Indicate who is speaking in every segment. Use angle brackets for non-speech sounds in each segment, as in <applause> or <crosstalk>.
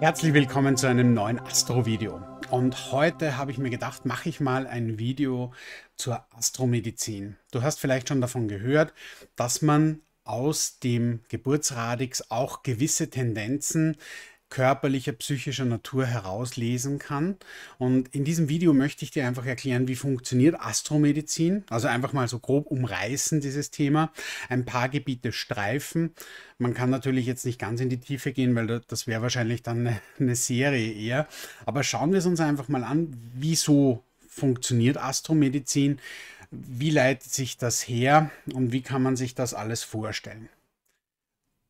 Speaker 1: Herzlich willkommen zu einem neuen Astro-Video. Und heute habe ich mir gedacht, mache ich mal ein Video zur Astromedizin. Du hast vielleicht schon davon gehört, dass man aus dem Geburtsradix auch gewisse Tendenzen körperlicher, psychischer Natur herauslesen kann. Und in diesem Video möchte ich dir einfach erklären, wie funktioniert Astromedizin. Also einfach mal so grob umreißen dieses Thema, ein paar Gebiete streifen. Man kann natürlich jetzt nicht ganz in die Tiefe gehen, weil das wäre wahrscheinlich dann eine, eine Serie eher. Aber schauen wir es uns einfach mal an, wieso funktioniert Astromedizin, wie leitet sich das her und wie kann man sich das alles vorstellen.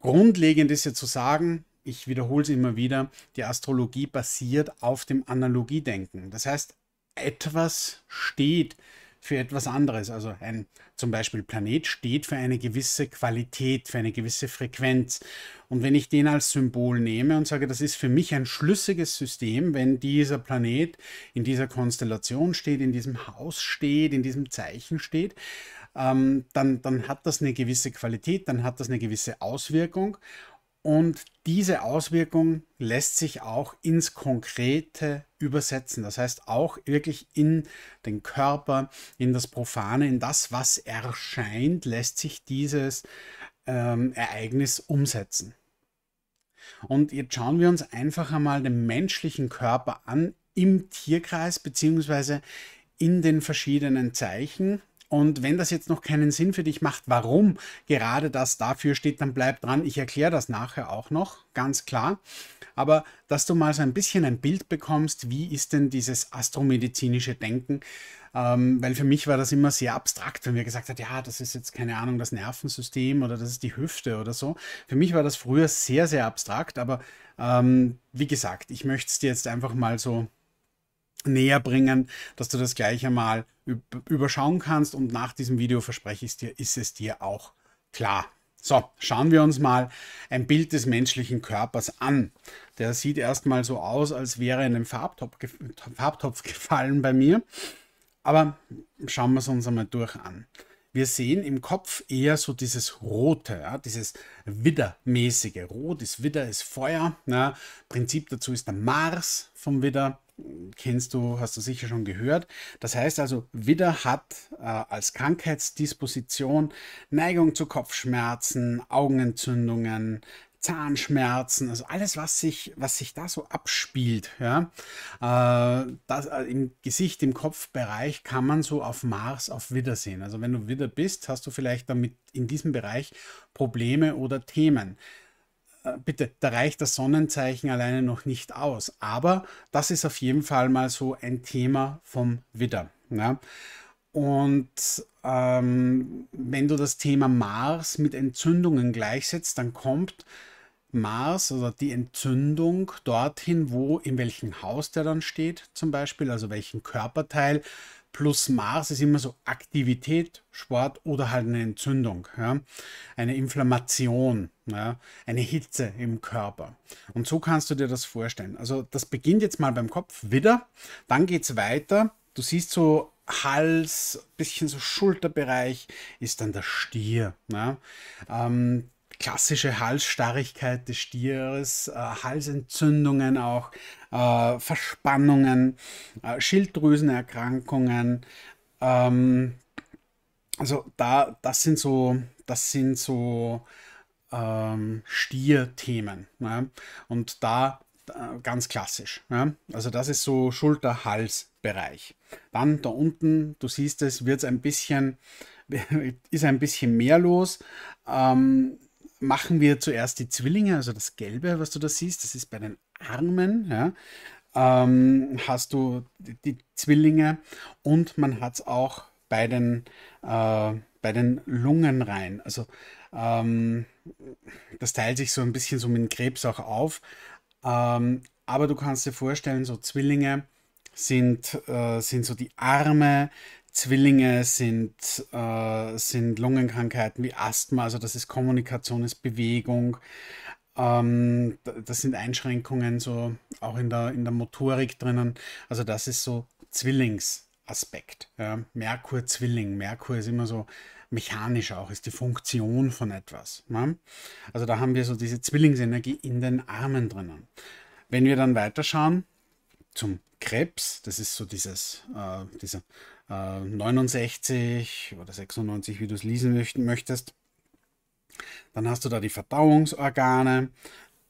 Speaker 1: Grundlegend ist ja zu sagen, ich wiederhole es immer wieder, die Astrologie basiert auf dem Analogiedenken. Das heißt, etwas steht für etwas anderes. Also ein zum Beispiel Planet steht für eine gewisse Qualität, für eine gewisse Frequenz. Und wenn ich den als Symbol nehme und sage, das ist für mich ein schlüssiges System, wenn dieser Planet in dieser Konstellation steht, in diesem Haus steht, in diesem Zeichen steht, ähm, dann, dann hat das eine gewisse Qualität, dann hat das eine gewisse Auswirkung. Und diese Auswirkung lässt sich auch ins Konkrete übersetzen. Das heißt auch wirklich in den Körper, in das Profane, in das, was erscheint, lässt sich dieses ähm, Ereignis umsetzen. Und jetzt schauen wir uns einfach einmal den menschlichen Körper an im Tierkreis beziehungsweise in den verschiedenen Zeichen. Und wenn das jetzt noch keinen Sinn für dich macht, warum gerade das dafür steht, dann bleib dran. Ich erkläre das nachher auch noch, ganz klar. Aber dass du mal so ein bisschen ein Bild bekommst, wie ist denn dieses astromedizinische Denken? Ähm, weil für mich war das immer sehr abstrakt, wenn wir gesagt hat, ja, das ist jetzt keine Ahnung, das Nervensystem oder das ist die Hüfte oder so. Für mich war das früher sehr, sehr abstrakt, aber ähm, wie gesagt, ich möchte es dir jetzt einfach mal so näher bringen, dass du das gleich einmal überschauen kannst und nach diesem Video verspreche ich es dir, ist es dir auch klar. So, schauen wir uns mal ein Bild des menschlichen Körpers an. Der sieht erstmal so aus, als wäre er in einen Farbtopf, Farbtopf gefallen bei mir. Aber schauen wir es uns einmal durch an. Wir sehen im Kopf eher so dieses Rote, ja, dieses Widdermäßige. Rot ist Widder, ist Feuer. Ja. Prinzip dazu ist der Mars vom Widder kennst du, hast du sicher schon gehört. Das heißt also, Widder hat äh, als Krankheitsdisposition Neigung zu Kopfschmerzen, Augenentzündungen, Zahnschmerzen, also alles, was sich, was sich da so abspielt, ja, äh, das, äh, im Gesicht, im Kopfbereich kann man so auf Mars auf Widder sehen. Also wenn du Widder bist, hast du vielleicht damit in diesem Bereich Probleme oder Themen. Äh, bitte, da reicht das Sonnenzeichen alleine noch nicht aus. Aber das ist auf jeden Fall mal so ein Thema vom Widder. Ne? Und ähm, wenn du das Thema Mars mit Entzündungen gleichsetzt, dann kommt Mars oder die Entzündung dorthin, wo in welchem Haus der dann steht, zum Beispiel, also welchen Körperteil plus Mars ist immer so Aktivität, Sport oder halt eine Entzündung, ja? eine Inflammation, ja? eine Hitze im Körper. Und so kannst du dir das vorstellen. Also das beginnt jetzt mal beim Kopf wieder, dann geht es weiter. Du siehst so Hals, bisschen so Schulterbereich ist dann der Stier. Ne? Ähm, klassische Halsstarrigkeit des Stieres, äh, Halsentzündungen auch, äh, Verspannungen, äh, Schilddrüsenerkrankungen. Ähm, also da, das sind so, das sind so ähm, Stierthemen. Ne? Und da äh, ganz klassisch. Ne? Also das ist so Schulter-Hals-Bereich. Dann da unten, du siehst es, wird es ein bisschen, <laughs> ist ein bisschen mehr los. Ähm, machen wir zuerst die Zwillinge, also das Gelbe, was du da siehst, das ist bei den Armen, ja, ähm, hast du die Zwillinge und man hat es auch bei den, äh, bei den Lungen rein. Also ähm, das teilt sich so ein bisschen so mit dem Krebs auch auf. Ähm, aber du kannst dir vorstellen, so Zwillinge sind, äh, sind so die Arme, Zwillinge sind, äh, sind Lungenkrankheiten wie Asthma, also das ist Kommunikation, ist Bewegung, ähm, das sind Einschränkungen so auch in der, in der Motorik drinnen. Also das ist so Zwillingsaspekt. Ja. Merkur Zwilling, Merkur ist immer so mechanisch auch, ist die Funktion von etwas. Ne? Also da haben wir so diese Zwillingsenergie in den Armen drinnen. Wenn wir dann weiterschauen zum Krebs, das ist so dieses, äh, dieser 69 äh, oder 96, wie du es lesen möchtest. Dann hast du da die Verdauungsorgane,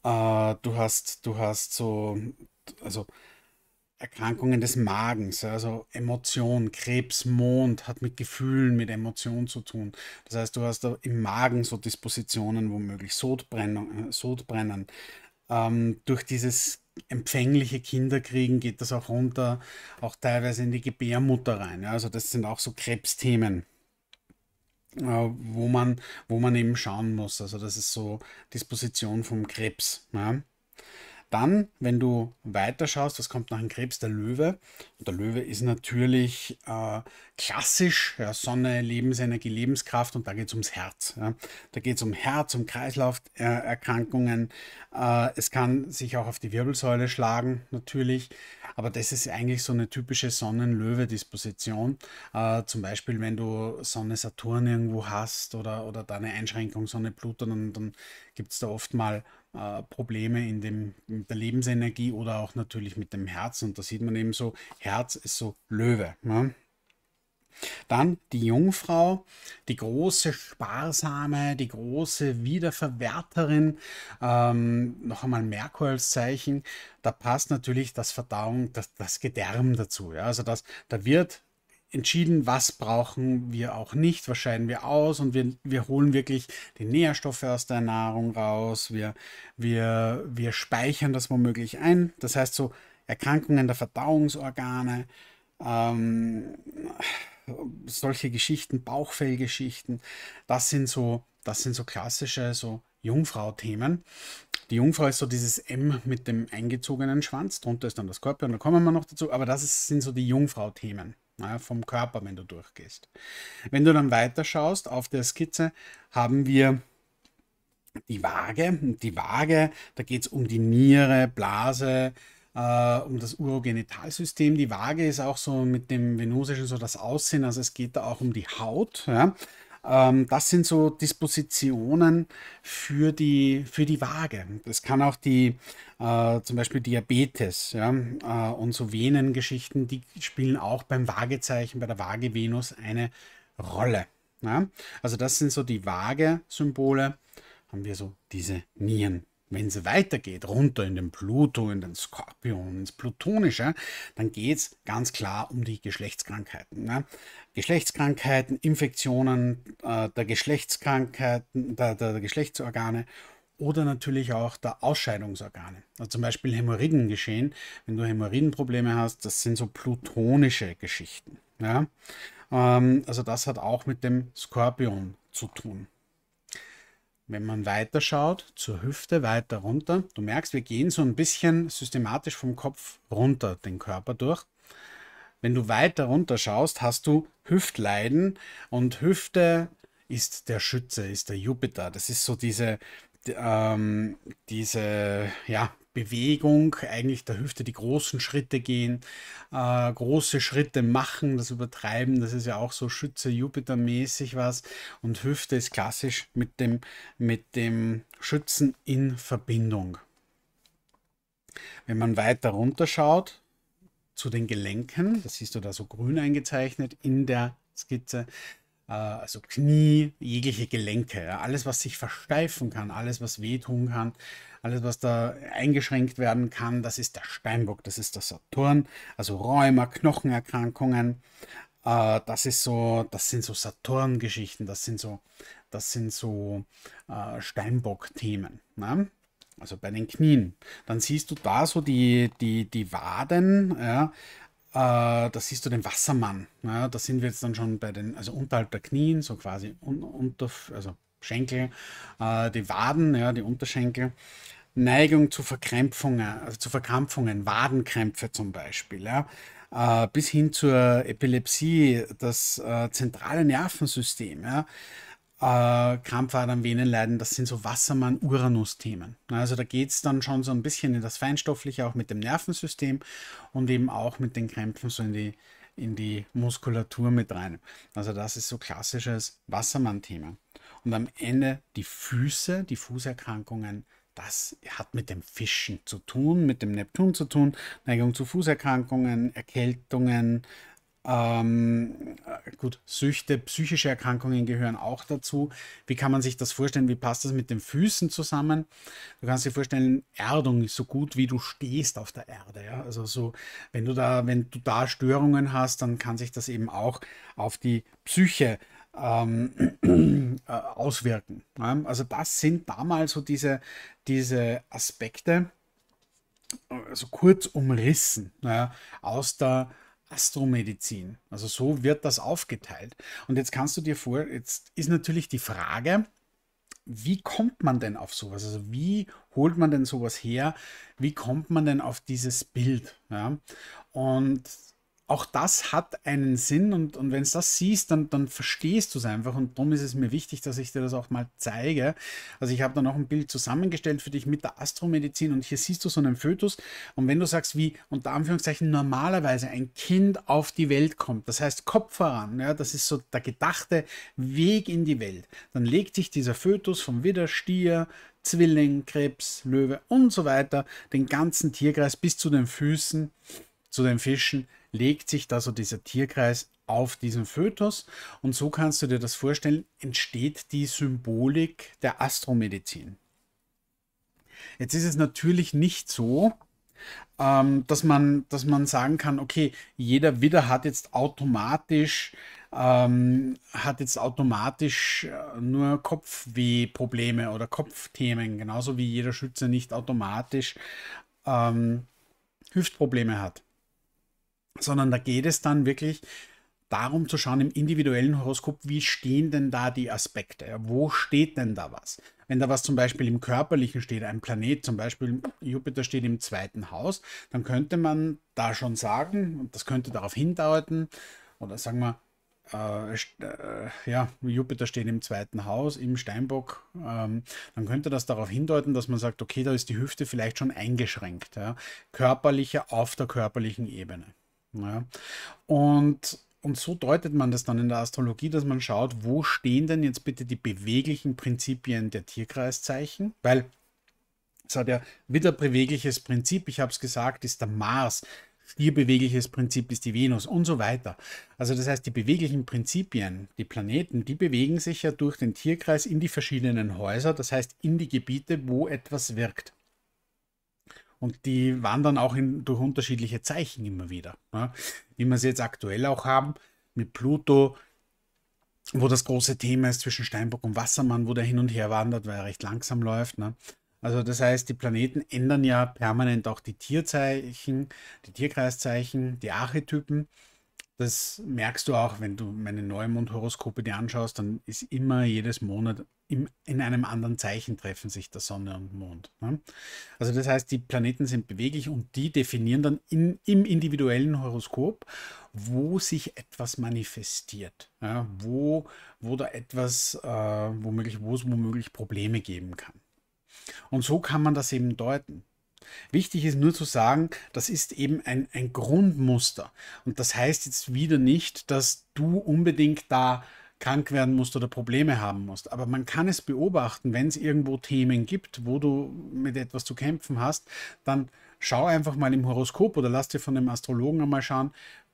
Speaker 1: äh, du, hast, du hast so, also Erkrankungen des Magens, also Emotionen, Krebs, Mond hat mit Gefühlen, mit Emotionen zu tun. Das heißt, du hast im Magen so Dispositionen, womöglich äh, Sodbrennen. Sodbrennen. Ähm, durch dieses empfängliche Kinder kriegen, geht das auch runter, auch teilweise in die Gebärmutter rein. Ja, also das sind auch so Krebsthemen, äh, wo, man, wo man eben schauen muss. Also das ist so Disposition vom Krebs. Ja. Dann, wenn du weiterschaust, was kommt nach dem Krebs? Der Löwe. Und der Löwe ist natürlich äh, klassisch ja, Sonne, Lebensenergie, Lebenskraft und da geht es ums Herz. Ja. Da geht es um Herz, um Kreislauferkrankungen. Äh, es kann sich auch auf die Wirbelsäule schlagen, natürlich. Aber das ist eigentlich so eine typische Sonnen-Löwe-Disposition. Äh, zum Beispiel, wenn du Sonne-Saturn irgendwo hast oder, oder da eine Einschränkung Sonne-Pluton, dann, dann gibt es da oft mal äh, Probleme in dem, mit der Lebensenergie oder auch natürlich mit dem Herz. Und da sieht man eben so, Herz ist so Löwe. Ne? Dann die Jungfrau, die große Sparsame, die große Wiederverwerterin, ähm, noch einmal Merkur als Zeichen, da passt natürlich das Verdauung, das, das Gedärm dazu. Ja? Also das, da wird entschieden, was brauchen wir auch nicht, was scheiden wir aus und wir, wir holen wirklich die Nährstoffe aus der Nahrung raus, wir, wir, wir speichern das womöglich ein. Das heißt so Erkrankungen der Verdauungsorgane, ähm, solche Geschichten, Bauchfellgeschichten, das sind so, das sind so klassische, so Jungfrau-Themen. Die Jungfrau ist so dieses M mit dem eingezogenen Schwanz, drunter ist dann das Skorpion, da kommen wir noch dazu, aber das ist, sind so die Jungfrau-Themen ja, vom Körper, wenn du durchgehst. Wenn du dann weiter schaust auf der Skizze haben wir die Waage. Die Waage, da geht es um die Niere, Blase, äh, um das Urogenitalsystem. Die Waage ist auch so mit dem Venusischen so das Aussehen. Also es geht da auch um die Haut. Ja. Ähm, das sind so Dispositionen für die, für die Waage. Das kann auch die, äh, zum Beispiel Diabetes ja, äh, und so Venengeschichten, die spielen auch beim Waagezeichen, bei der Waage Venus eine Rolle. Ja? Also das sind so die Waage-Symbole. Haben wir so diese Nieren. Wenn es weitergeht, runter in den Pluto, in den Skorpion, ins Plutonische, dann geht es ganz klar um die Geschlechtskrankheiten. Ne? Geschlechtskrankheiten, Infektionen äh, der Geschlechtskrankheiten, der, der, der Geschlechtsorgane oder natürlich auch der Ausscheidungsorgane. Also zum Beispiel Hämorrhoiden geschehen. Wenn du Hämorrhoidenprobleme hast, das sind so plutonische Geschichten. Ja? Ähm, also das hat auch mit dem Skorpion zu tun wenn man weiter schaut, zur Hüfte, weiter runter, du merkst, wir gehen so ein bisschen systematisch vom Kopf runter den Körper durch. Wenn du weiter runter schaust, hast du Hüftleiden und Hüfte ist der Schütze, ist der Jupiter. Das ist so diese, ähm, diese, ja, Bewegung, eigentlich der Hüfte die großen Schritte gehen, äh, große Schritte machen, das Übertreiben, das ist ja auch so Schütze Jupiter-mäßig was. Und Hüfte ist klassisch mit dem, mit dem Schützen in Verbindung. Wenn man weiter runter schaut zu den Gelenken, das siehst du da so grün eingezeichnet in der Skizze, äh, also Knie, jegliche Gelenke, alles, was sich versteifen kann, alles, was wehtun kann, alles, was da eingeschränkt werden kann, das ist der Steinbock, das ist der Saturn, also Rheuma, Knochenerkrankungen, äh, das ist so, das sind so Saturn-Geschichten, das sind so, das sind so äh, Steinbock-Themen. Ne? Also bei den Knien. Dann siehst du da so die, die, die Waden, ja, äh, da siehst du den Wassermann. Ja, ne? da sind wir jetzt dann schon bei den, also unterhalb der Knien, so quasi un, unter, also Schenkel, äh, die Waden, ja, die Unterschenkel. Neigung zu Verkrämpfungen, also zu Verkrampfungen, Wadenkrämpfe zum Beispiel, ja, äh, bis hin zur Epilepsie, das äh, zentrale Nervensystem, ja, äh, Krampfadern, Venenleiden, das sind so Wassermann-Uranus-Themen. Also da geht es dann schon so ein bisschen in das Feinstoffliche, auch mit dem Nervensystem und eben auch mit den Krämpfen so in die, in die Muskulatur mit rein. Also das ist so klassisches Wassermann-Thema. Und am Ende die Füße, die Fußerkrankungen, das hat mit dem Fischen zu tun, mit dem Neptun zu tun, Neigung zu Fußerkrankungen, Erkältungen, ähm, äh, gut, Süchte, psychische Erkrankungen gehören auch dazu. Wie kann man sich das vorstellen? Wie passt das mit den Füßen zusammen? Du kannst dir vorstellen, Erdung ist so gut wie du stehst auf der Erde. Ja? Also so, wenn du da, wenn du da Störungen hast, dann kann sich das eben auch auf die Psyche ähm, <clears throat> äh, auswirken. Ja? Also das sind damals so diese, diese Aspekte, also kurz umrissen ja? aus der Astromedizin. Also so wird das aufgeteilt. Und jetzt kannst du dir vor, jetzt ist natürlich die Frage, wie kommt man denn auf sowas? Also wie holt man denn sowas her? Wie kommt man denn auf dieses Bild? Ja? Und auch das hat einen Sinn und, und wenn du das siehst, dann, dann verstehst du es einfach und darum ist es mir wichtig, dass ich dir das auch mal zeige. Also ich habe da noch ein Bild zusammengestellt für dich mit der Astromedizin und hier siehst du so einen Fötus und wenn du sagst, wie unter Anführungszeichen normalerweise ein Kind auf die Welt kommt, das heißt Kopf voran, ja, das ist so der gedachte Weg in die Welt, dann legt sich dieser Fötus vom Widder, Stier, Zwilling, Krebs, Löwe und so weiter den ganzen Tierkreis bis zu den Füßen, zu den Fischen legt sich da so dieser Tierkreis auf diesen Fötus und so kannst du dir das vorstellen, entsteht die Symbolik der Astromedizin. Jetzt ist es natürlich nicht so, ähm, dass, man, dass man sagen kann, okay, jeder Widder hat jetzt automatisch, ähm, hat jetzt automatisch äh, nur Kopfwehprobleme oder Kopfthemen, genauso wie jeder Schütze nicht automatisch ähm, Hüftprobleme hat sondern da geht es dann wirklich darum zu schauen im individuellen Horoskop, wie stehen denn da die Aspekte? Wo steht denn da was? Wenn da was zum Beispiel im körperlichen steht, ein Planet, zum Beispiel Jupiter steht im zweiten Haus, dann könnte man da schon sagen, und das könnte darauf hindeuten, oder sagen wir, äh, äh, ja, Jupiter steht im zweiten Haus, im Steinbock, ähm, dann könnte das darauf hindeuten, dass man sagt, okay, da ist die Hüfte vielleicht schon eingeschränkt, ja? körperlicher auf der körperlichen Ebene. Ja. Und, und so deutet man das dann in der Astrologie, dass man schaut, wo stehen denn jetzt bitte die beweglichen Prinzipien der Tierkreiszeichen? Weil es hat ja wieder bewegliches Prinzip, ich habe es gesagt, ist der Mars. Ihr bewegliches Prinzip ist die Venus und so weiter. Also das heißt, die beweglichen Prinzipien, die Planeten, die bewegen sich ja durch den Tierkreis in die verschiedenen Häuser, das heißt in die Gebiete, wo etwas wirkt. Und die wandern auch in, durch unterschiedliche Zeichen immer wieder. Ne? Wie wir es jetzt aktuell auch haben mit Pluto, wo das große Thema ist zwischen Steinbock und Wassermann, wo der hin und her wandert, weil er recht langsam läuft. Ne? Also das heißt, die Planeten ändern ja permanent auch die Tierzeichen, die Tierkreiszeichen, die Archetypen. Das merkst du auch, wenn du meine Neumond-Horoskope dir anschaust, dann ist immer jedes Monat im, in einem anderen Zeichen treffen sich der Sonne und Mond. Ne? Also das heißt, die Planeten sind beweglich und die definieren dann in, im individuellen Horoskop, wo sich etwas manifestiert, ja? wo, wo da etwas, äh, womöglich, wo es womöglich Probleme geben kann. Und so kann man das eben deuten. Wichtig ist nur zu sagen, das ist eben ein, ein Grundmuster. Und das heißt jetzt wieder nicht, dass du unbedingt da krank werden musst oder Probleme haben musst. Aber man kann es beobachten, wenn es irgendwo Themen gibt, wo du mit etwas zu kämpfen hast, dann schau einfach mal im Horoskop oder lass dir von dem Astrologen einmal schauen,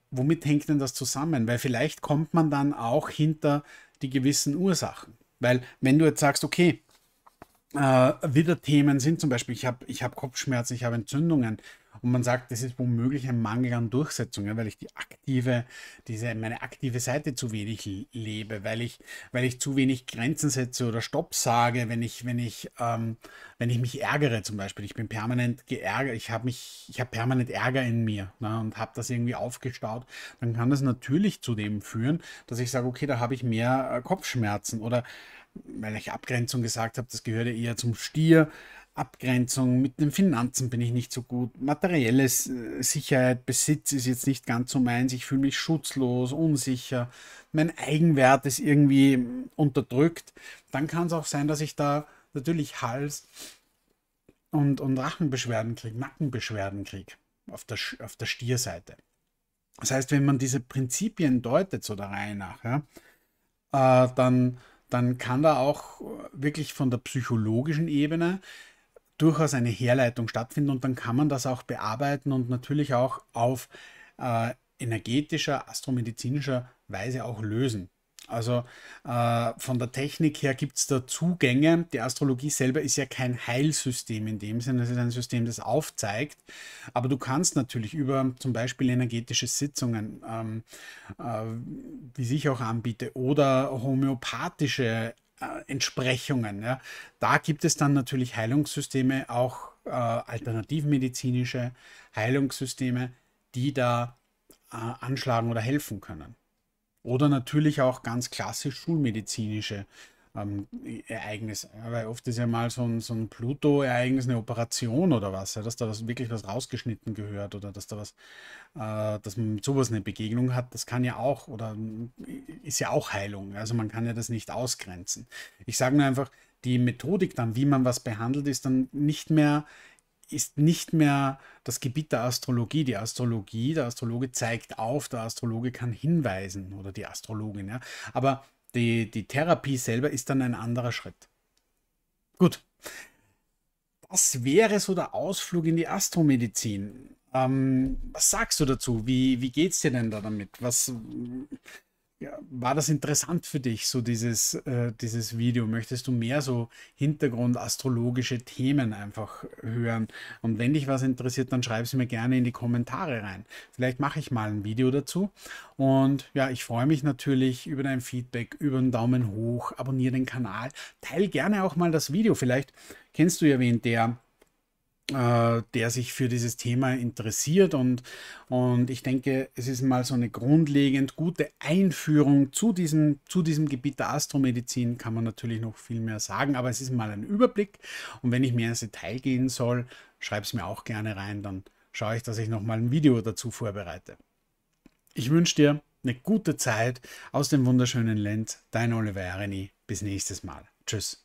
Speaker 1: womit hängt denn das zusammen? Weil vielleicht kommt man dann auch hinter die gewissen Ursachen. Weil wenn du jetzt sagst, okay, äh, wieder Themen sind zum Beispiel, ich habe ich hab Kopfschmerzen, ich habe Entzündungen, und man sagt, das ist womöglich ein Mangel an Durchsetzung, ja, weil ich die aktive, diese, meine aktive Seite zu wenig lebe, weil ich, weil ich zu wenig Grenzen setze oder Stopp sage, wenn ich, wenn ich, ähm, wenn ich mich ärgere zum Beispiel. Ich bin permanent geärgert, ich habe mich, ich habe permanent Ärger in mir ne, und habe das irgendwie aufgestaut. Dann kann das natürlich zu dem führen, dass ich sage, okay, da habe ich mehr äh, Kopfschmerzen oder weil ich Abgrenzung gesagt habe, das gehörte eher zum Stier Abgrenzung, mit den Finanzen bin ich nicht so gut, materielle äh, Sicherheit, Besitz ist jetzt nicht ganz so meins, ich fühle mich schutzlos, unsicher, mein Eigenwert ist irgendwie hm, unterdrückt, dann kann es auch sein, dass ich da natürlich Hals und, und Rachenbeschwerden kriege, Nackenbeschwerden kriege auf der, auf der Stierseite. Das heißt, wenn man diese Prinzipien deutet, so der Reihe nach, ja, äh, dann, dann kann da auch wirklich von der psychologischen Ebene durchaus eine Herleitung stattfinden und dann kann man das auch bearbeiten und natürlich auch auf äh, energetischer, astromedizinischer Weise auch lösen. Also äh, von der Technik her gibt es da Zugänge. Die Astrologie selber ist ja kein Heilsystem in dem Sinne, es ist ein System, das aufzeigt. Aber du kannst natürlich über zum Beispiel energetische Sitzungen, ähm, äh, die ich auch anbiete, oder homöopathische äh, Entsprechungen. Ja. Da gibt es dann natürlich Heilungssysteme, auch äh, alternativmedizinische Heilungssysteme, die da äh, anschlagen oder helfen können. Oder natürlich auch ganz klassisch schulmedizinische ähm, Ereignis. Weil oft ist ja mal so ein, so ein Pluto-Ereignis eine Operation oder was, ja, dass da was, wirklich was rausgeschnitten gehört oder dass da was, äh, dass man mit sowas eine Begegnung hat, das kann ja auch oder äh, ist ja auch Heilung. Also man kann ja das nicht ausgrenzen. Ich sage nur einfach, die Methodik dann, wie man was behandelt, ist dann nicht mehr ist nicht mehr das Gebiet der Astrologie. Die Astrologie, der Astrologe zeigt auf, der Astrologe kann hinweisen oder die Astrologin. Ja. Aber die, die Therapie selber ist dann ein anderer Schritt. Gut. Das wäre so der Ausflug in die Astromedizin. Ähm, was sagst du dazu? Wie, wie geht es dir denn da damit? Was, war das interessant für dich, so dieses, äh, dieses Video? Möchtest du mehr so Hintergrund-astrologische Themen einfach hören? Und wenn dich was interessiert, dann schreib es mir gerne in die Kommentare rein. Vielleicht mache ich mal ein Video dazu. Und ja, ich freue mich natürlich über dein Feedback, über einen Daumen hoch, abonniere den Kanal, teile gerne auch mal das Video. Vielleicht kennst du ja wen, der äh, der sich für dieses Thema interessiert. Und, und ich denke, es ist mal so eine grundlegend gute Einführung zu diesem, zu diesem Gebiet der Astromedizin, kann man natürlich noch viel mehr sagen, aber es ist mal ein Überblick. Und wenn ich mehr ins Detail gehen soll, schreib es mir auch gerne rein, dann schaue ich, dass ich nochmal ein Video dazu vorbereite. Ich wünsche dir eine gute Zeit aus dem wunderschönen Lenz. Dein Oliver Ereni. Bis nächstes Mal. Tschüss.